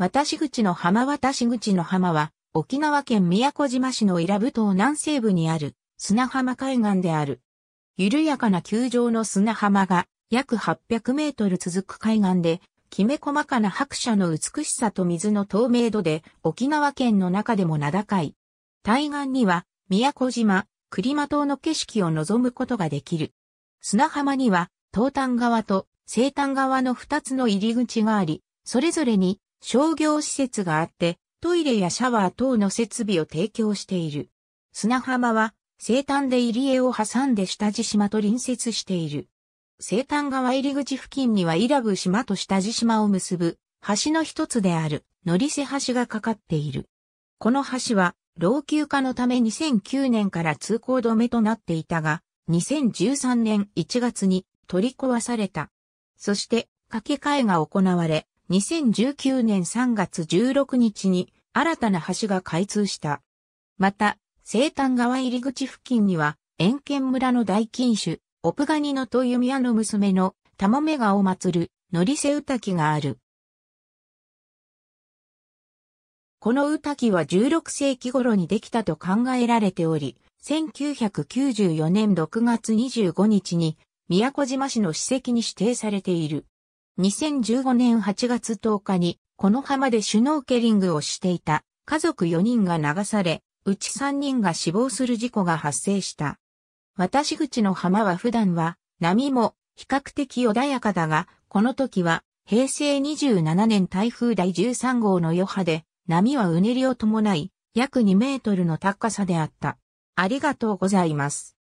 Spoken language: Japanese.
渡し口の浜渡し口の浜は、沖縄県宮古島市の伊良部島南西部にある砂浜海岸である。緩やかな球状の砂浜が約800メートル続く海岸で、きめ細かな白砂の美しさと水の透明度で沖縄県の中でも名高い。対岸には宮古島、栗間島の景色を望むことができる。砂浜には東端側と西端側の2つの入り口があり、それぞれに商業施設があって、トイレやシャワー等の設備を提供している。砂浜は、生誕で入り江を挟んで下地島と隣接している。生誕川入り口付近には伊良部島と下地島を結ぶ橋の一つである乗瀬橋がかかっている。この橋は老朽化のため2009年から通行止めとなっていたが、2013年1月に取り壊された。そして、掛け替えが行われ、2019年3月16日に新たな橋が開通した。また、生誕川入り口付近には、遠見村の大金主、オプガニのと弓矢の娘のタモメガを祀る、ノリセウタキがある。このウタキは16世紀頃にできたと考えられており、1994年6月25日に宮古島市の史跡に指定されている。2015年8月10日に、この浜でシュノーケリングをしていた家族4人が流され、うち3人が死亡する事故が発生した。渡し口の浜は普段は波も比較的穏やかだが、この時は平成27年台風第13号の余波で波はうねりを伴い約2メートルの高さであった。ありがとうございます。